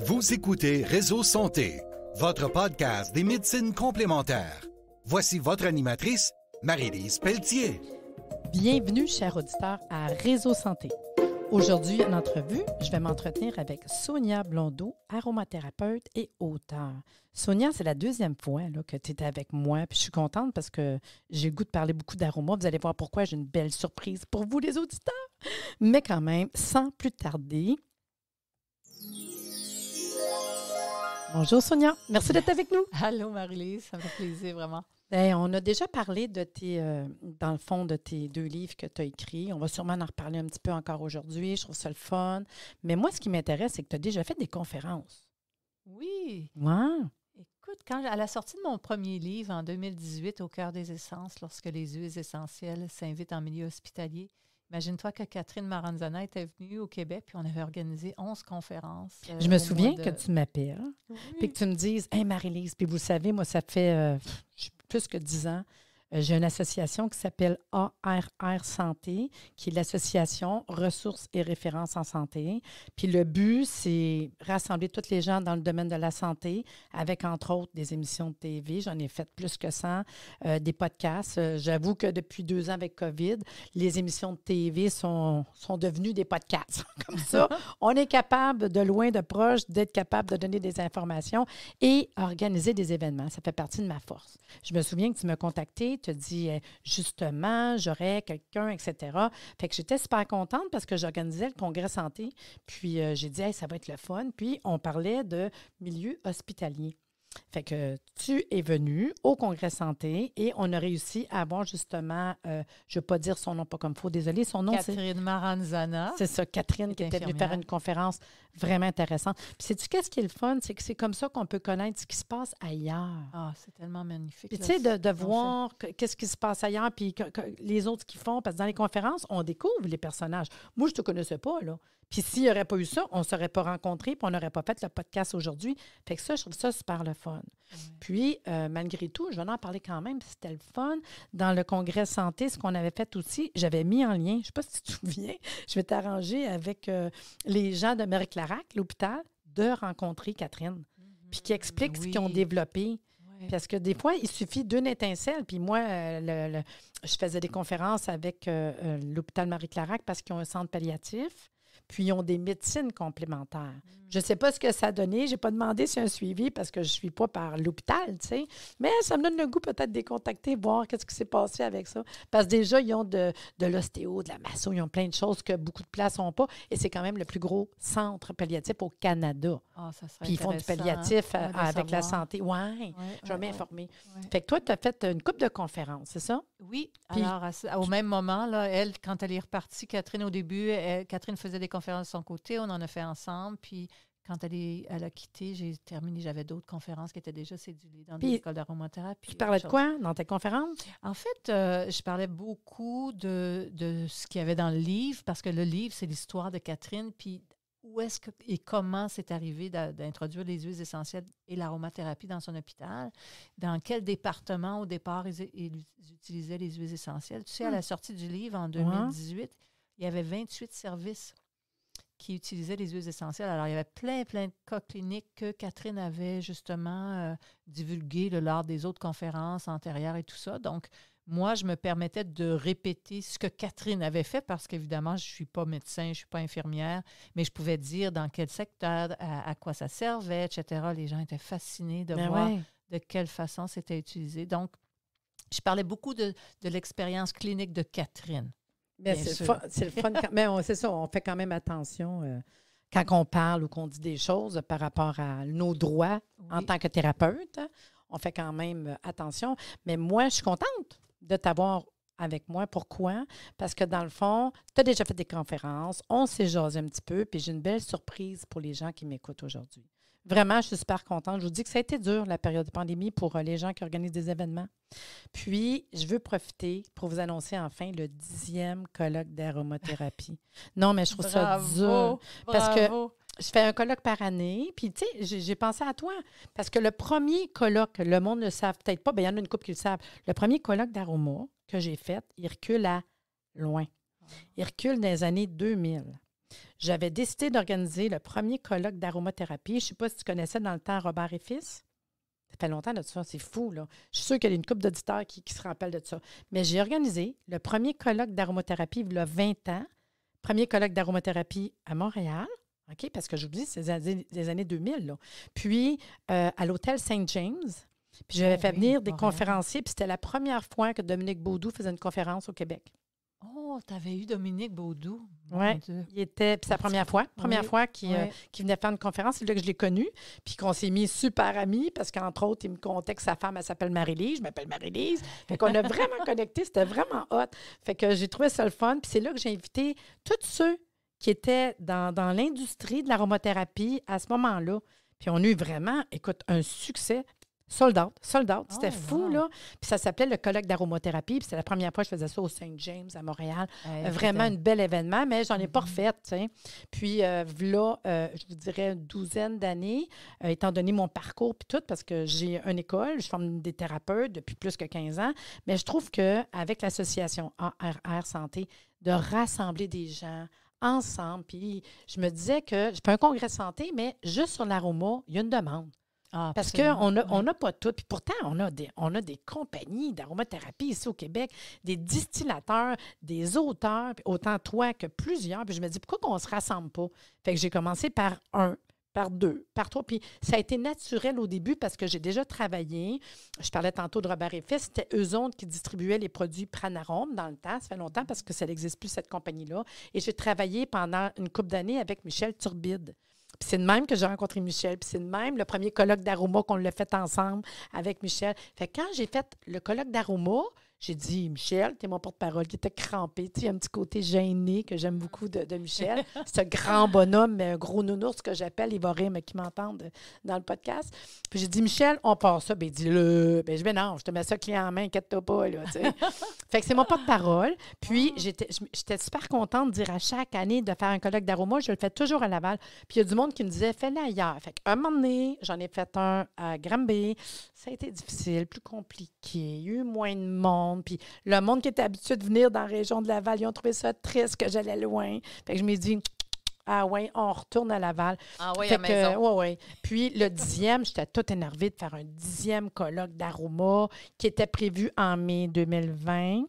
Vous écoutez Réseau Santé, votre podcast des médecines complémentaires. Voici votre animatrice, Marie-Lise Pelletier. Bienvenue, chers auditeurs, à Réseau Santé. Aujourd'hui, en entrevue, je vais m'entretenir avec Sonia Blondeau, aromathérapeute et auteur. Sonia, c'est la deuxième fois que tu es avec moi, puis je suis contente parce que j'ai le goût de parler beaucoup d'aroma. Vous allez voir pourquoi j'ai une belle surprise pour vous, les auditeurs. Mais quand même, sans plus tarder, Bonjour Sonia, merci d'être avec nous. Allô Marie-Lise, ça me fait plaisir vraiment. Ben, on a déjà parlé de tes, euh, dans le fond, de tes deux livres que tu as écrits. On va sûrement en reparler un petit peu encore aujourd'hui. Je trouve ça le fun. Mais moi, ce qui m'intéresse, c'est que tu as déjà fait des conférences. Oui. Ouais. Écoute, quand, à la sortie de mon premier livre en 2018, Au cœur des essences, lorsque les huiles essentielles s'invitent en milieu hospitalier, Imagine-toi que Catherine Maranzana était venue au Québec, puis on avait organisé 11 conférences. Euh, je me souviens que tu m'appelles, et puis que tu me dises Hé Marie-Lise, puis vous savez, moi, ça fait euh, plus que 10 ans euh, j'ai une association qui s'appelle ARR Santé, qui est l'association Ressources et références en santé. Puis le but, c'est rassembler toutes les gens dans le domaine de la santé avec, entre autres, des émissions de TV. J'en ai fait plus que 100, euh, des podcasts. Euh, j'avoue que depuis deux ans avec COVID, les émissions de TV sont, sont devenues des podcasts. Comme ça, on est capable, de loin, de proche, d'être capable de donner des informations et organiser des événements. Ça fait partie de ma force. Je me souviens que tu me contactais te dit euh, justement, j'aurais quelqu'un, etc. Fait que j'étais super contente parce que j'organisais le congrès santé. Puis euh, j'ai dit, hey, ça va être le fun. Puis on parlait de milieu hospitalier. Fait que tu es venu au Congrès santé et on a réussi à avoir justement, euh, je ne vais pas dire son nom pas comme il faut, désolé, son nom c'est... Catherine Maranzana. C'est ça, Catherine qui était venue faire une conférence vraiment intéressant. Puis sais-tu qu'est-ce qui est le fun? C'est que c'est comme ça qu'on peut connaître ce qui se passe ailleurs. Ah, c'est tellement magnifique. Puis tu sais, de, voir qu'est-ce qui se passe ailleurs, puis que, les autres qui font. Parce que dans les conférences, on découvre les personnages. Moi, je te connaissais pas, là. Puis s'il n'y aurait pas eu ça, on ne serait pas rencontrés, puis on n'aurait pas fait le podcast aujourd'hui. Fait que ça, je trouve ça super le fun. Puis, euh, malgré tout, je vais en parler quand même, c'était le fun. Dans le congrès santé, ce qu'on avait fait aussi, j'avais mis en lien, je ne sais pas si tu te souviens, je vais t'arranger avec euh, les gens de Marie-Clarac, l'hôpital, de rencontrer Catherine, mm-hmm. puis qui explique ce ben qu'ils ont développé. Parce que des fois, il suffit d'une étincelle. Puis moi, euh, je faisais des conférences avec l'hôpital Marie-Clarac parce qu'ils ont un centre palliatif puis ils ont des médecines complémentaires. Mm. Je ne sais pas ce que ça a donné. Je n'ai pas demandé si un suivi parce que je ne suis pas par l'hôpital, tu sais. Mais ça me donne le goût peut-être de les contacter, voir qu'est-ce qui s'est passé avec ça. Parce que déjà, ils ont de, l'ostéo, de la masso, ils ont plein de choses que beaucoup de places n'ont pas. Et c'est quand même le plus gros centre palliatif au Canada. Ah, ça Puis ils font du palliatif euh, avec la santé. Ouais, je vais m'informer. Fait que toi, tu as fait une coupe de conférences, c'est ça? Oui. alors, au même moment, là, elle, quand elle est repartie, Catherine, au début, Catherine faisait des conférences conférence de son côté, on en a fait ensemble. Puis quand elle, est, elle a quitté, j'ai terminé, j'avais d'autres conférences qui étaient déjà séduites dans des écoles d'aromathérapie. Tu parlais de quoi dans ta conférence? En fait, euh, je parlais beaucoup de, ce qu'il y avait dans le livre, parce que le livre, c'est l'histoire de Catherine, puis où est-ce que et comment c'est arrivé d'introduire les huiles essentielles et l'aromathérapie dans son hôpital? Dans quel département, au départ, ils, utilisaient les huiles essentielles? Tu sais, à hmm. la sortie du livre en 2018, il y avait 28 services qui utilisait les huiles essentiels. Alors, il y avait plein, plein de cas cliniques que Catherine avait justement divulgué euh, divulgués lors des autres conférences antérieures et tout ça. Donc, moi, je me permettais de répéter ce que Catherine avait fait parce qu'évidemment, je ne suis pas médecin, je ne suis pas infirmière, mais je pouvais dire dans quel secteur, à, quoi ça servait, etc. Les gens étaient fascinés de ben voir de quelle façon c'était utilisé. Donc, je parlais beaucoup de l'expérience clinique de Catherine c'est, le fun, mais c'est ça, on fait quand même attention euh, quand on parle ou qu'on dit des choses par rapport à nos droits en tant que thérapeute. On fait quand même attention. Mais moi, je suis contente de t'avoir avec moi. Pourquoi? Parce que dans le fond, tu as déjà fait des conférences, on s'est jasé un petit peu, puis j'ai une belle surprise pour les gens qui m'écoutent aujourd'hui. Vraiment, je suis super contente. Je vous dis que ça a été dur, la période de pandémie, pour euh, les gens qui organisent des événements. Puis, je veux profiter pour vous annoncer enfin le dixième colloque d'aromathérapie. non, mais je trouve ça dur. Parce que je fais un colloque par année. Puis, tu sais, j'ai pensé à toi. Parce que le premier colloque, le monde ne le peut-être pas, mais ben, il y en a une couple qui le savent. Le premier colloque d'aroma que j'ai fait, il recule à loin. Il recule dans les années 2000. J'avais décidé d'organiser le premier colloque d'aromathérapie. Je ne sais pas si tu connaissais dans le temps Robert et Fils. Ça fait longtemps de ça, c'est fou, Je suis sûre qu'il y a une couple d'auditeurs qui, se rappellent de ça. Mais j'ai organisé le premier colloque d'aromathérapie il y a 20 ans. Premier colloque d'aromathérapie à Montréal. OK? Parce que je vous dis, c'est des années 2000, Puis, euh, à l'hôtel Saint James. Puis, j'avais oh fait venir des conférenciers. Puis, c'était la première fois que Dominique Baudou faisait une conférence au Québec t'avais eu Dominique Baudou. Oui, il était, sa première fois, première fois qu'il euh, venait faire une conférence, c'est là que je l'ai connu, puis qu'on s'est mis super amis, parce qu'entre autres, il me contait que sa femme, elle s'appelle Marie-Lise, je m'appelle Marie-Lise, fait qu'on a vraiment connecté, c'était vraiment hot, fait que j'ai trouvé ça le fun, puis c'est là que j'ai invité tous ceux qui étaient dans, dans l'industrie de l'aromathérapie à ce moment-là, puis on a eu vraiment, écoute, un succès. Sold out, sold out. C'était oh, fou, là. Puis ça s'appelait le colloque d'aromothérapie. Puis c'est la première fois que je faisais ça au St. James à Montréal. Euh, vraiment un bel événement, mais j'en ai pas mm-hmm. refait, tu Puis euh, là, euh, je vous dirais une douzaine d'années, étant donné mon parcours puis tout, parce que j'ai une école, je forme des thérapeutes depuis plus que 15 ans. Mais je trouve qu'avec l'association ARR Santé, de rassembler des gens ensemble. Puis je me disais que je fais un congrès santé, mais juste sur l'aroma, il y a une demande. Ah, parce qu'on n'a on, a, pas tout. Puis pourtant, on a des, on a des compagnies d'aromathérapie ici au Québec, des distillateurs, des auteurs, autant toi que plusieurs. Puis je me dis, pourquoi qu'on ne se rassemble pas? Fait que j'ai commencé par un, par deux, par trois. Puis ça a été naturel au début parce que j'ai déjà travaillé. Je parlais tantôt de Robert Effet. C'était eux autres qui distribuaient les produits Pranarome dans le temps. Ça fait longtemps parce que ça n'existe plus, cette compagnie-là. Et j'ai travaillé pendant une couple d'années avec Michel Turbide. Puis c'est de même que j'ai rencontré Michel. Puis c'est de même le premier colloque d'aroma qu'on l'a fait ensemble avec Michel. Fait que quand j'ai fait le colloque d'aroma, j'ai dit, Michel, tu t'es mon porte-parole. qui était crampé. Tu a un petit côté gêné que j'aime beaucoup de, Michel. Ce grand bonhomme, un gros nounours que j'appelle, il mais qui m'entendent dans le podcast. Puis j'ai dit, Michel, on part ça. Ben, dis-le. Ben, je vais, non, je te mets ça client en main, inquiète-toi pas. Là, fait que c'est mon porte-parole. Puis ah. j'étais, super contente de dire à chaque année de faire un colloque d'aroma. Je le fais toujours à Laval. Puis il y a du monde qui me disait, fais-le ailleurs. Fait un moment donné, j'en ai fait un à Granby. Ça a été difficile, plus compliqué. Il y a eu moins de monde. Puis le monde qui était habitué de venir dans la région de Laval, ils ont trouvé ça triste que j'allais loin. Fait que je me dis, ah ouais, on retourne à Laval. Ah oui, maison. Puis le dixième, j'étais toute énervée de faire un dixième colloque d'aroma qui était prévu en mai 2020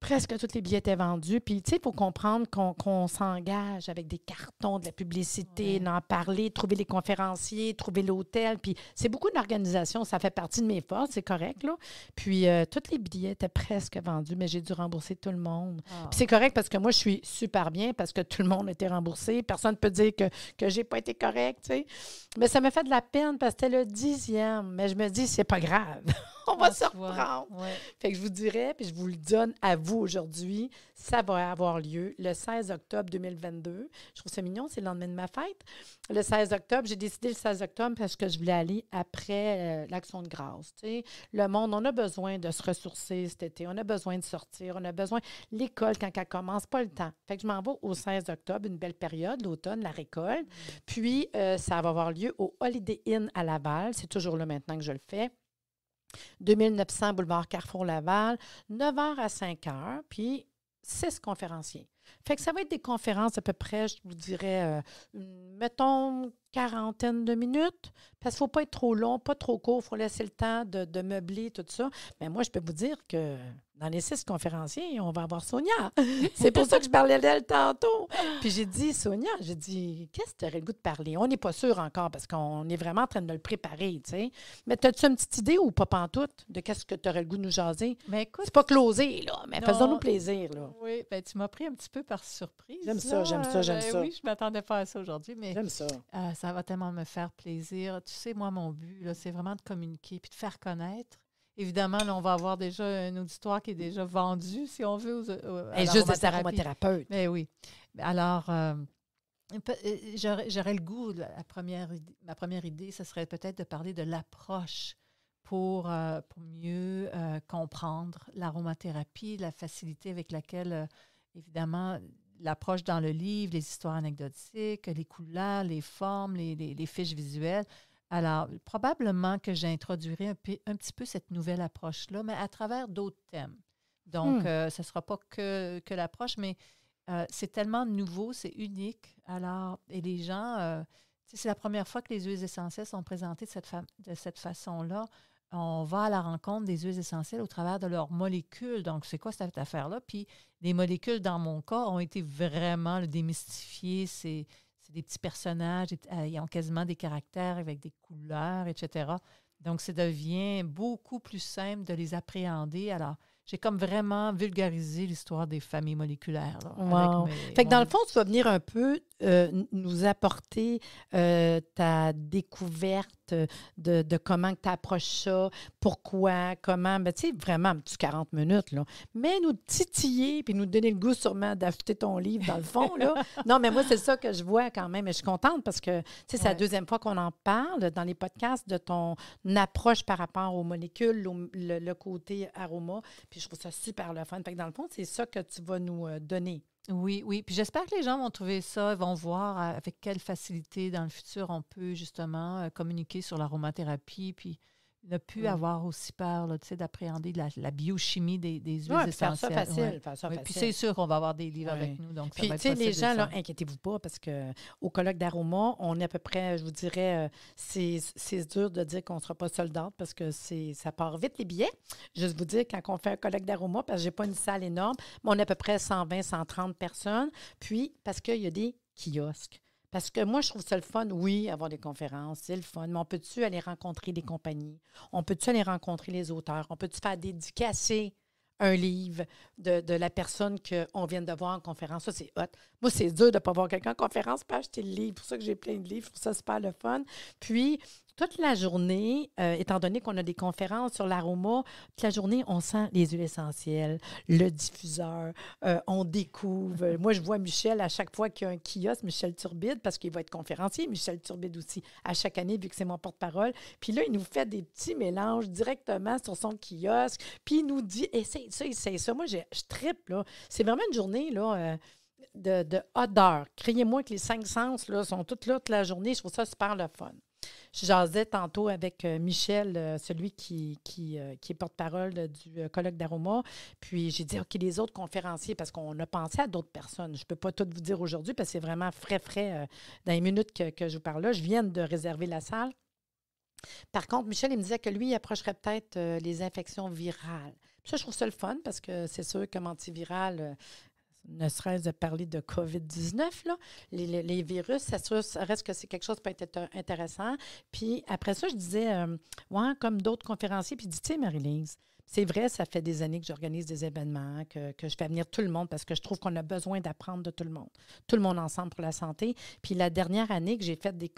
presque tous les billets étaient vendus. Puis, tu sais, il faut comprendre qu'on s'engage avec des cartons, de la publicité, n'en parler, trouver les conférenciers, trouver l'hôtel. Puis, c'est beaucoup d'organisation. Ça fait partie de mes forces, c'est correct, là. Puis, toutes euh, tous les billets étaient presque vendus, mais j'ai dû rembourser tout le monde. Ah. Puis, c'est correct parce que moi, je suis super bien parce que tout le monde était remboursé. Personne ne peut dire que, je n'ai pas été correct, tu sais. Mais ça me fait de la peine parce que c'était le dixième. Mais je me dis, c'est pas grave. On va se reprendre. Fait que je vous dirais, puis je vous le donne à vous vous aujourd'hui, ça va avoir lieu le 16 octobre 2022. Je trouve ça mignon, c'est le lendemain de ma fête. Le 16 octobre, j'ai décidé le 16 octobre parce que je voulais aller après euh, l'action de grâce. Le monde, on a besoin de se ressourcer cet été, on a besoin de sortir, on a besoin. L'école, quand elle commence, pas le temps. Fait que je m'en vais au 16 octobre, une belle période, l'automne, la récolte. Mmh. Puis, euh, ça va avoir lieu au Holiday Inn à Laval. C'est toujours là maintenant que je le fais. 2900 boulevard Carrefour-Laval, 9 h à 5 h, puis 6 conférenciers. Fait que ça va être des conférences à peu près, je vous dirais, euh, mettons, quarantaine de minutes. Parce qu'il ne faut pas être trop long, pas trop court, il faut laisser le temps de, meubler tout ça. Mais moi, je peux vous dire que dans les six conférenciers, on va avoir Sonia. C'est pour ça que je parlais d'elle tantôt. Puis j'ai dit, Sonia, j'ai dit, qu'est-ce que tu aurais le goût de parler? On n'est pas sûr encore parce qu'on est vraiment en train de le préparer, tu sais. Mais as-tu une petite idée ou pas pantoute de qu'est-ce que tu aurais le goût de nous jaser? Mais écoute. C'est pas closé, là, mais faisons-nous plaisir, Oui, bien, tu m'as pris un petit peu par surprise. J'aime ça, j'aime ça, j'aime ben ça. Oui, je m'attendais pas à ça aujourd'hui, mais. J'aime ça euh, va tellement me faire plaisir. Tu sais, moi, mon but, c'est vraiment de communiquer puis de faire connaître. Évidemment, là, on va avoir déjà un auditoire qui est déjà vendu, si on veut. Et juste des aromathérapeutes. Mais oui. Alors, euh, euh, j'aurais le goût, la première, ma première idée, ce serait peut-être de parler de l'approche pour, euh, pour mieux comprendre l'aromathérapie, la facilité avec laquelle, évidemment, l'approche dans le livre, les histoires anecdotiques, les couleurs, les formes, les, fiches visuelles. Alors, probablement que j'introduirai un, petit peu cette nouvelle approche-là, mais à travers d'autres thèmes. Donc, hmm. euh, ce ne sera pas que, l'approche, mais euh, c'est tellement nouveau, c'est unique. Alors, et les gens, euh, c'est la première fois que les huiles essentielles sont présentées de cette façon-là on va à la rencontre des huiles essentielles au travers de leurs molécules. Donc, c'est quoi cette affaire-là? Puis, les molécules, dans mon cas, ont été vraiment démystifiées. C'est, des petits personnages, euh, ils ont quasiment des caractères avec des couleurs, etc. Donc, ça devient beaucoup plus simple de les appréhender. Alors, j'ai comme vraiment vulgarisé l'histoire des familles moléculaires. fait que dans le fond, tu vas venir un peu euh, nous apporter euh, ta découverte de, comment tu approches ça, pourquoi, comment. Ben, tu sais, vraiment, 40 minutes, Mais nous titiller puis nous donner le goût sûrement d'acheter ton livre, dans le fond, là. non, mais moi, c'est ça que je vois quand même. Et je suis contente parce que, c'est la deuxième fois qu'on en parle dans les podcasts de ton approche par rapport aux molécules, le, côté aroma. Puis je trouve ça super le fun. dans le fond, c'est ça que tu vas nous euh, donner. Oui, oui. Puis j'espère que les gens vont trouver ça, vont voir euh, avec quelle facilité dans le futur on peut justement euh, communiquer sur l'aromathérapie, puis ne plus mm. avoir aussi peur d'appréhender la, biochimie des, des huiles ouais, Faire ça facile. Puis c'est sûr qu'on va avoir des livres avec nous. Donc puis, tu les gens, inquiétez-vous pas, parce qu'au colloque d'Aroma, on est à peu près, je vous dirais, euh, c'est dur de dire qu'on ne sera pas soldante parce que ça part vite les billets. Juste vous dire, quand on fait un colloque d'Aroma, parce que je n'ai pas une salle énorme, mais on est à peu près 120, 130 personnes. Puis, parce qu'il y a des kiosques. Parce que moi, je trouve ça le fun, oui, avoir des conférences, c'est le fun, mais on peut-tu aller rencontrer des compagnies? On peut-tu aller rencontrer les auteurs? On peut-tu faire dédicacer un livre de, la personne qu'on vient de voir en conférence? Ça, c'est hot. Moi, c'est dur de ne pas voir quelqu'un en conférence, pas acheter le livre. C'est pour ça que j'ai plein de livres, ça trouve ça pas le fun. Puis, toute la journée, euh, étant donné qu'on a des conférences sur l'aroma, toute la journée, on sent les huiles essentielles, le diffuseur, euh, on découvre. Moi, je vois Michel à chaque fois qu'il y a un kiosque, Michel Turbide, parce qu'il va être conférencier, Michel Turbide aussi, à chaque année, vu que c'est mon porte-parole. Puis là, il nous fait des petits mélanges directement sur son kiosque, puis il nous dit, eh, essaye ça, essaye ça. Moi, je, je tripe, C'est vraiment une journée, là. Euh, de, de odeur. Criez-moi que les cinq sens là, sont toutes là toute la journée. Je trouve ça super le fun. Je jasais tantôt avec euh, Michel, euh, celui qui, qui, euh, qui est porte-parole du colloque d'Aroma. Puis j'ai dit, OK, les autres conférenciers, parce qu'on a pensé à d'autres personnes. Je ne peux pas tout vous dire aujourd'hui parce que c'est vraiment frais, frais dans les minutes que, je vous parle là. Je viens de réserver la salle. Par contre, Michel, il me disait que lui, il approcherait peut-être les infections virales. ça, je trouve ça le fun parce que c'est sûr comme antiviral, ne serait-ce de parler de COVID-19, les, virus, ça, ça reste que c'est quelque chose qui peut être intéressant. Puis après ça, je disais, euh, comme d'autres conférenciers, puis je dis, tu Marie-Lise, c'est vrai, ça fait des années que j'organise des événements, que, je fais venir tout le monde parce que je trouve qu'on a besoin d'apprendre de tout le monde. Tout le monde ensemble pour la santé. Puis la dernière année que j'ai fait des,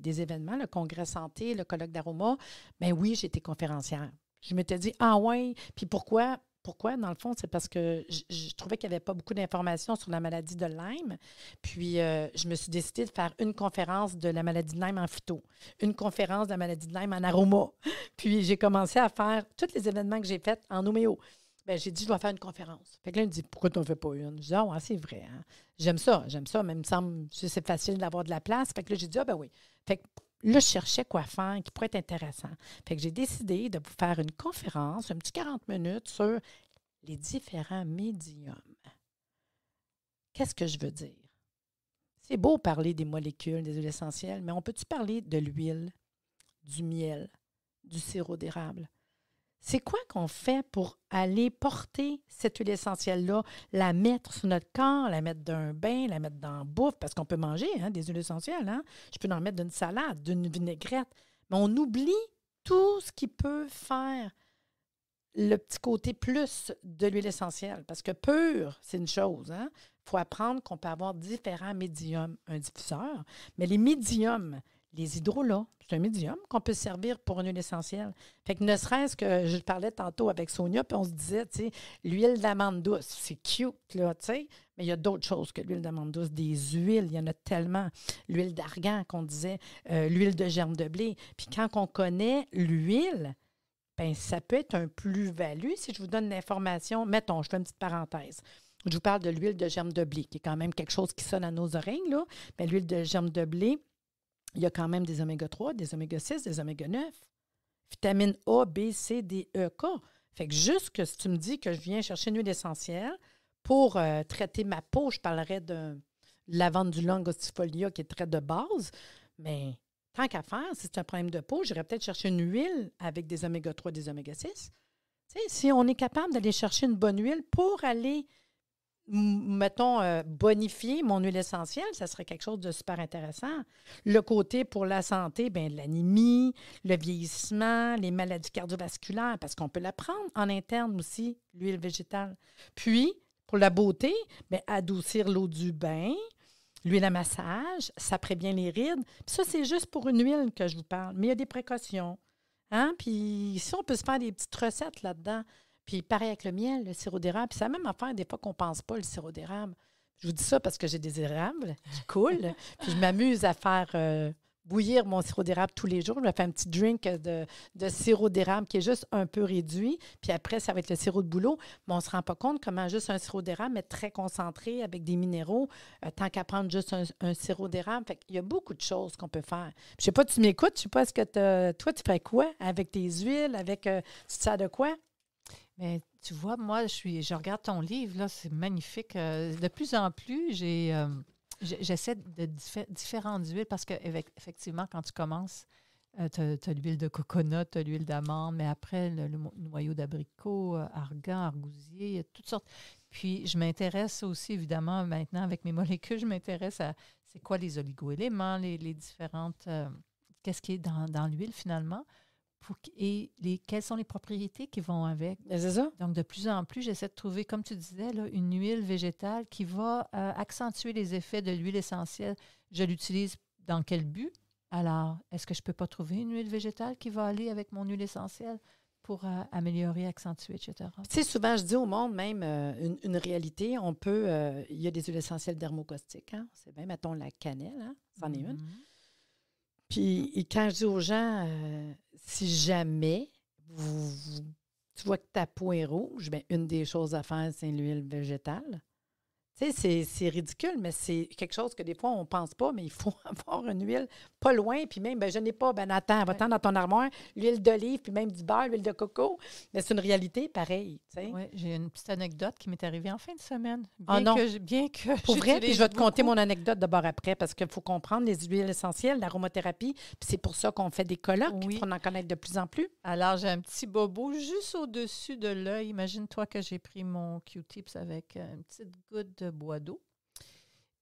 des, événements, le congrès santé, le colloque d'aroma, ben oui, j'étais conférencière. Je m'étais dit, ah ouais, puis pourquoi? pourquoi, dans le fond, c'est parce que je, trouvais qu'il n'y avait pas beaucoup d'informations sur la maladie de Lyme. Puis, euh, je me suis décidée de faire une conférence de la maladie de Lyme en phyto, une conférence de la maladie de Lyme en aroma. Puis, j'ai commencé à faire tous les événements que j'ai faits en homéo. Bien, j'ai dit, je dois faire une conférence. Fait que là, il me dit, pourquoi tu n'en fais pas une? Je dis, ah, c'est vrai. Hein. J'aime ça, j'aime ça. Mais il me semble, c'est facile d'avoir de la place. Fait que là, j'ai dit, ah, ben oui. Fait que le je cherchais quoi faire qui pourrait être intéressant. Fait que j'ai décidé de vous faire une conférence, un petit 40 minutes sur les différents médiums. Qu'est-ce que je veux dire? C'est beau parler des molécules, des huiles essentielles, mais on peut-tu parler de l'huile, du miel, du sirop d'érable? C'est quoi qu'on fait pour aller porter cette huile essentielle-là, la mettre sur notre corps, la mettre d'un bain, la mettre dans la bouffe, parce qu'on peut manger hein, des huiles essentielles. Hein. Je peux en mettre d'une salade, d'une vinaigrette. Mais on oublie tout ce qui peut faire le petit côté plus de l'huile essentielle. Parce que pur, c'est une chose. Il hein. faut apprendre qu'on peut avoir différents médiums, un diffuseur. Mais les médiums, les là, c'est un médium qu'on peut servir pour une huile essentielle. Fait que ne serait-ce que, je parlais tantôt avec Sonia, puis on se disait, tu sais, l'huile d'amande douce, c'est cute, là, tu sais, mais il y a d'autres choses que l'huile d'amande douce, des huiles, il y en a tellement. L'huile d'argan qu'on disait, euh, l'huile de germe de blé. Puis quand on connaît l'huile, bien, ça peut être un plus-value. Si je vous donne l'information, mettons, je fais une petite parenthèse. Je vous parle de l'huile de germe de blé, qui est quand même quelque chose qui sonne à nos oreilles, là. Mais ben, l'huile de germe de blé, il y a quand même des oméga 3, des oméga 6, des oméga 9. Vitamine A, B, C, D, E, K. Fait que juste que si tu me dis que je viens chercher une huile essentielle pour euh, traiter ma peau, je parlerais de la vente du langostifolia qui est très de base, mais tant qu'à faire, si c'est un problème de peau, j'irais peut-être chercher une huile avec des oméga 3, des oméga 6. si on est capable d'aller chercher une bonne huile pour aller mettons, euh, bonifier mon huile essentielle, ça serait quelque chose de super intéressant. Le côté pour la santé, bien, l'anémie, le vieillissement, les maladies cardiovasculaires, parce qu'on peut la prendre en interne aussi, l'huile végétale. Puis, pour la beauté, bien, adoucir l'eau du bain, l'huile à massage, ça prévient les rides. ça, c'est juste pour une huile que je vous parle, mais il y a des précautions. Hein? Puis si on peut se faire des petites recettes là-dedans, puis pareil avec le miel, le sirop d'érable. C'est la même affaire, des fois qu'on ne pense pas le sirop d'érable. Je vous dis ça parce que j'ai des érables qui coulent. puis je m'amuse à faire euh, bouillir mon sirop d'érable tous les jours. Je me fais un petit drink de, sirop d'érable qui est juste un peu réduit. Puis après, ça va être le sirop de boulot. Mais on ne se rend pas compte comment juste un sirop d'érable est très concentré avec des minéraux, euh, tant qu'à prendre juste un, sirop d'érable. Fait Il y a beaucoup de choses qu'on peut faire. Puis, je sais pas, tu m'écoutes, je sais pas, est-ce que toi, tu fais quoi avec tes huiles, avec, euh, tu te de quoi? Mais tu vois, moi, je suis, je regarde ton livre, là, c'est magnifique. Euh, de plus en plus, j'ai, euh, j'essaie de différentes huiles parce qu'effectivement, quand tu commences, euh, tu as, l'huile de coconut, tu as l'huile d'amande, mais après, le, noyau d'abricot, argan, argousier, toutes sortes. Puis, je m'intéresse aussi, évidemment, maintenant, avec mes molécules, je m'intéresse à c'est quoi les oligo les, les différentes. qu'est-ce qui est dans, dans l'huile, finalement? et quelles sont les propriétés qui vont avec. Ben, c'est ça. Donc, de plus en plus, j'essaie de trouver, comme tu disais, une huile végétale qui va euh, accentuer les effets de l'huile essentielle. Je l'utilise dans quel but? Alors, est-ce que je ne peux pas trouver une huile végétale qui va aller avec mon huile essentielle? pour euh, améliorer, accentuer, etc. Tu sais, souvent, je dis au monde même euh, une, réalité, on peut, il y a des huiles essentielles dermocaustiques, hein, c'est bien, mettons la cannelle, hein, c'en est une. Mhm. Puis quand je dis aux gens, euh, si jamais tu vois que ta peau est rouge, bien, une des choses à faire, c'est l'huile végétale. Tu sais, c'est ridicule, mais c'est quelque chose que des fois, on ne pense pas, mais il faut avoir une huile pas loin. Puis même, ben, je n'ai pas, ben attends, va-t'en dans ton armoire, l'huile d'olive, puis même du beurre, l'huile de coco. Mais c'est une réalité pareil. Oui, j'ai une petite anecdote qui m'est arrivée en fin de semaine. Ah bien non. Que je, bien que Pour vrai, puis je vais te conter mon anecdote d'abord après, parce qu'il faut comprendre les huiles essentielles, l'aromothérapie, puis c'est pour ça qu'on fait des colloques, pour en connaître de plus en plus. Alors, j'ai un petit bobo juste au-dessus de l'œil. Imagine-toi que j'ai pris mon Q-tips avec euh, une petite goutte bois d'eau.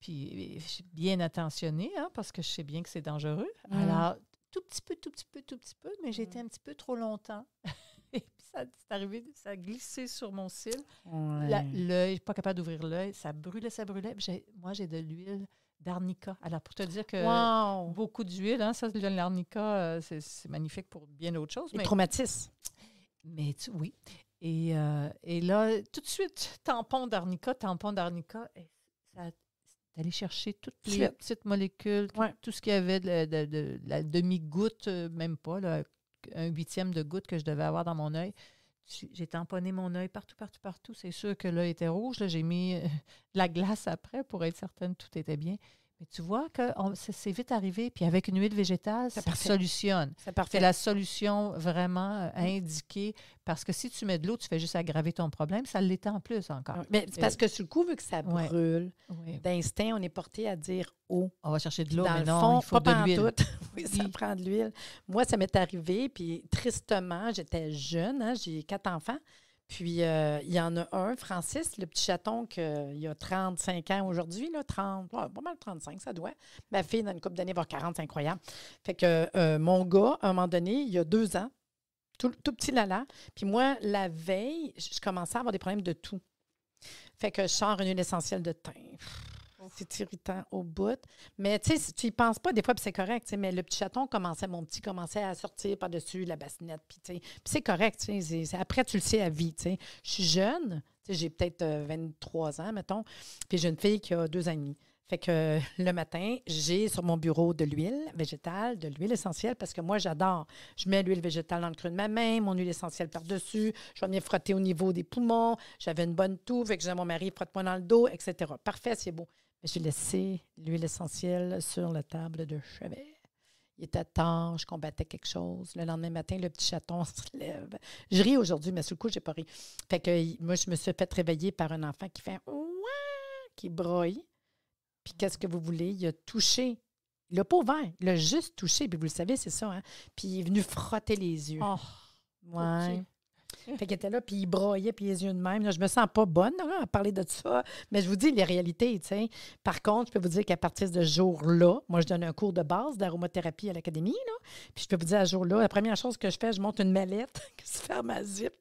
Puis, je bien attentionné hein, parce que je sais bien que c'est dangereux. Mm. Alors, tout petit peu, tout petit peu, tout petit peu, mais j'ai j'étais mm. un petit peu trop longtemps. Et puis, ça, c'est arrivé, ça a glissé sur mon cil. Ouais. L'œil, pas capable d'ouvrir l'œil. Ça brûlait, ça brûlait. Moi, j'ai de l'huile d'arnica. Alors, pour te dire que beaucoup d'huile, hein, ça, l'arnica, euh, c'est magnifique pour bien d'autres choses. mais... traumatisme Mais tu, oui. Euh, et, là, tout de suite, tampon d'arnica, tampon d'arnica, ça allé chercher toutes les petites molécules, tout, ce qu'il y avait de, la demi-goutte, euh, même pas, un huitième de goutte que je devais avoir dans mon œil. J'ai tamponné mon œil partout, partout, partout. C'est sûr que l'œil était rouge. J'ai mis euh, la glace après pour être certaine que tout était bien tu vois que c'est vite arrivé. Puis avec une huile végétale, ça, ça solutionne. C'est la solution vraiment euh, indiquée. Parce que si tu mets de l'eau, tu fais juste aggraver ton problème. Ça l'étend plus encore. mais parce que sur le coup, vu que ça brûle, d'instinct, on est porté à dire eau. On va chercher de l'eau, mais le non, fond, il faut pas de l'huile. oui, ça prend de l'huile. Moi, ça m'est arrivé. Puis tristement, j'étais jeune. Hein, j'ai quatre enfants. Puis, euh, il y en a un, Francis, le petit chaton qu'il a 35 ans aujourd'hui, là, 30, pas mal 35, ça doit. Ma fille, dans une couple d'années, va 40, c'est incroyable. Fait que euh, mon gars, à un moment donné, il y a deux ans, tout, petit lala, puis moi, la veille, je commençais à avoir des problèmes de tout. Fait que je sors une huile essentielle de thym. C'est irritant au bout. Mais tu sais, tu y penses pas, des fois, c'est correct. Mais le petit chaton commençait, mon petit commençait à sortir par-dessus la bassinette. Puis c'est correct. après, tu le sais à vie. Je suis jeune. J'ai peut-être 23 euh, ans, mettons. Puis j'ai une fille qui a deux ans Fait que le matin, j'ai sur mon bureau de l'huile végétale, de l'huile essentielle, parce que moi, j'adore. Je mets l'huile végétale dans le creux de ma main, mon huile essentielle par-dessus, je vais venir frotter au niveau des poumons, j'avais une bonne toux, fait que j'ai mon mari, frotte-moi dans le dos, etc. Parfait, c'est beau. J'ai laissé l'huile essentielle sur la table de chevet. Il était tard, je combattais quelque chose. Le lendemain matin, le petit chaton se lève. Je ris aujourd'hui, mais sur le coup, j'ai pas ri. Fait que moi, je me suis fait réveiller par un enfant qui fait Ouah! qui broie. Puis qu'est-ce que vous voulez? Il a touché. Il n'a pas ouvert. Il a juste touché. Puis vous le savez, c'est ça. Hein. Puis il est venu frotter les yeux. Oh, fait qu'il était là, puis il broyait, puis les yeux de même. Là, je me sens pas bonne hein, à parler de ça, mais je vous dis les réalités, tu Par contre, je peux vous dire qu'à partir de ce jour-là, moi, je donne un cours de base d'aromathérapie à l'académie, Puis je peux vous dire à ce jour-là, la première chose que je fais, je monte une mallette que se ferme à zip.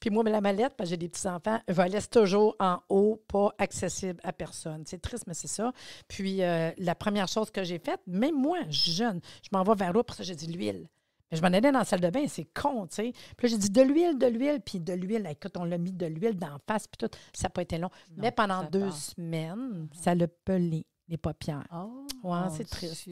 Puis moi, la mallette, parce que j'ai des petits-enfants, je laisse toujours en haut, pas accessible à personne. C'est triste, mais c'est ça. Puis euh, la première chose que j'ai faite, même moi, jeune, je m'en vais vers l'eau, pour ça, j'ai dit l'huile je m'en allais dans la salle de bain, c'est con, tu sais. Puis là, j'ai dit de l'huile, de l'huile, puis de l'huile. Écoute, on l'a mis de l'huile d'en face, puis tout. Ça n'a pas été long. Mais pendant deux semaines, ah. ça l'a pelé les paupières. Oh, c'est triste.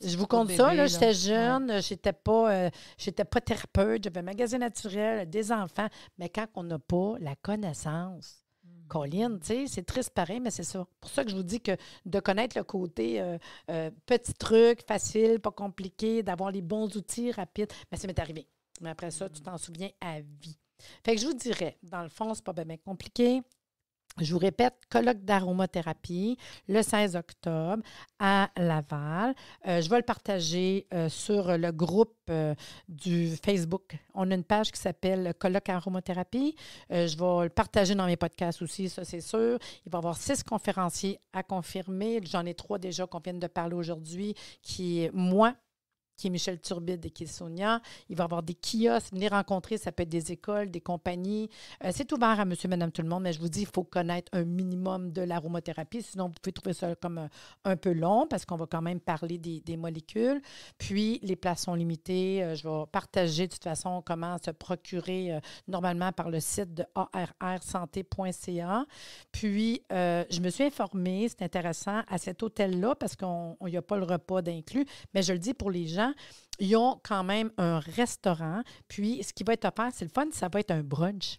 je vous compte ça, là, j'étais jeune, j'étais pas euh, j'étais pas thérapeute, j'avais un magasin naturel, des enfants, mais quand on n'a pas la connaissance, Colline, tu sais, c'est triste pareil, mais c'est ça. Pour ça que je vous dis que de connaître le côté euh, euh, petit truc, facile, pas compliqué, d'avoir les bons outils rapides, ben, ça m'est arrivé. Mais après ça, tu mm. t'en souviens à vie. Fait que je vous dirais, dans le fond, c'est pas bien compliqué. Je vous répète, colloque d'aromathérapie le 16 octobre à Laval. Euh, je vais le partager euh, sur le groupe euh, du Facebook. On a une page qui s'appelle Colloque aromathérapie. je vais le partager dans mes podcasts aussi, ça c'est sûr. Il va y avoir six conférenciers à confirmer. J'en ai trois déjà qu'on vient de parler aujourd'hui qui, moi, qui est Michel Turbide et qui est Sonia. Il va y avoir des kiosques, venez rencontrer, ça peut être des écoles, des compagnies. Euh, c'est ouvert à monsieur, madame, tout le monde, mais je vous dis, il faut connaître un minimum de l'aromothérapie, sinon vous pouvez trouver ça comme euh, un, peu long parce qu'on va quand même parler des, molécules. Puis, les places sont limitées. Euh, je vais partager de toute façon comment se procurer normalement par le site de arrsanté.ca. Puis, je me suis informée, c'est intéressant, à cet hôtel-là parce qu'on n'y a pas le repas d'inclus, mais je le dis pour les gens, ils ont quand même un restaurant. Puis, ce qui va être offert, c'est le fun, ça va être un brunch.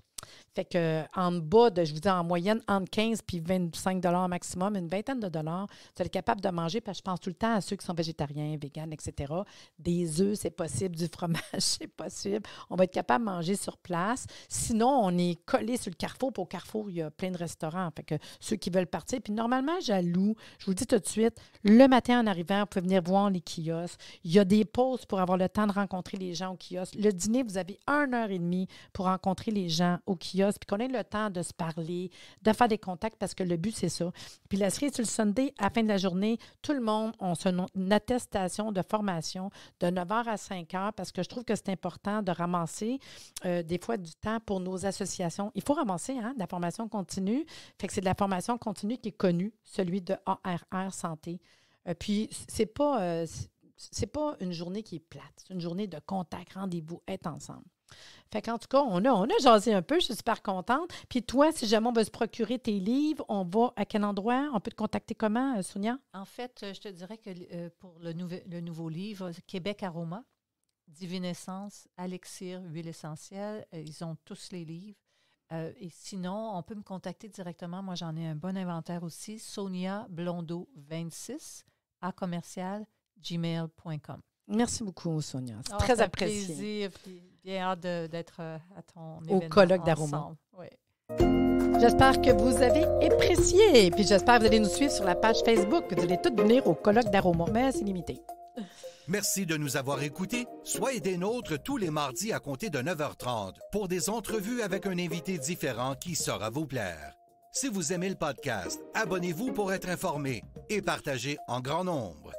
Fait que en bas de, je vous dis en moyenne, entre 15 puis 25 dollars maximum, une vingtaine de dollars, vous être capable de manger, parce que je pense tout le temps à ceux qui sont végétariens, véganes, etc. Des œufs, c'est possible, du fromage, c'est possible. On va être capable de manger sur place. Sinon, on est collé sur le carrefour. Pour carrefour, il y a plein de restaurants. Fait que ceux qui veulent partir, puis normalement, j'alloue, je vous dis tout de suite, le matin en arrivant, vous pouvez venir voir les kiosques. Il y a des pauses pour avoir le temps de rencontrer les gens au kiosque. Le dîner, vous avez une heure et demie pour rencontrer les gens au kiosque puis qu'on ait le temps de se parler, de faire des contacts, parce que le but, c'est ça. Puis la série sur le Sunday, à la fin de la journée, tout le monde, a se une attestation de formation de 9h à 5h, parce que je trouve que c'est important de ramasser euh, des fois du temps pour nos associations. Il faut ramasser hein, de la formation continue. Fait que c'est de la formation continue qui est connue, celui de ARR Santé. Euh, puis, c'est pas... Euh, c'est pas une journée qui est plate, c'est une journée de contact, rendez-vous, être ensemble. Fait qu'en tout cas, on a, on jasé un peu, je suis super contente. Puis toi, si jamais on veut se procurer tes livres, on va à quel endroit? On peut te contacter comment, euh, Sonia? En fait, euh, je te dirais que euh, pour le, le nouveau livre, Québec Aroma, Divine Essence, Alexir, Huile Essentielle, ils ont tous les livres. et sinon, on peut me contacter directement. Moi, j'en ai un bon inventaire aussi. Sonia Blondeau 26 à commercial gmail.com. Merci beaucoup, Sonia. C'est oh, très apprécié. Plaisir, bien hâte d'être euh, à ton Au colloque Oui. J'espère que vous avez apprécié. Puis j'espère que vous allez nous suivre sur la page Facebook. Vous allez tous venir au colloque d'Aroma, mais c'est limité. Merci de nous avoir écoutés. Soyez des nôtres tous les mardis à compter de 9h30 pour des entrevues avec un invité différent qui saura vous plaire. Si vous aimez le podcast, abonnez-vous pour être informé et partagez en grand nombre.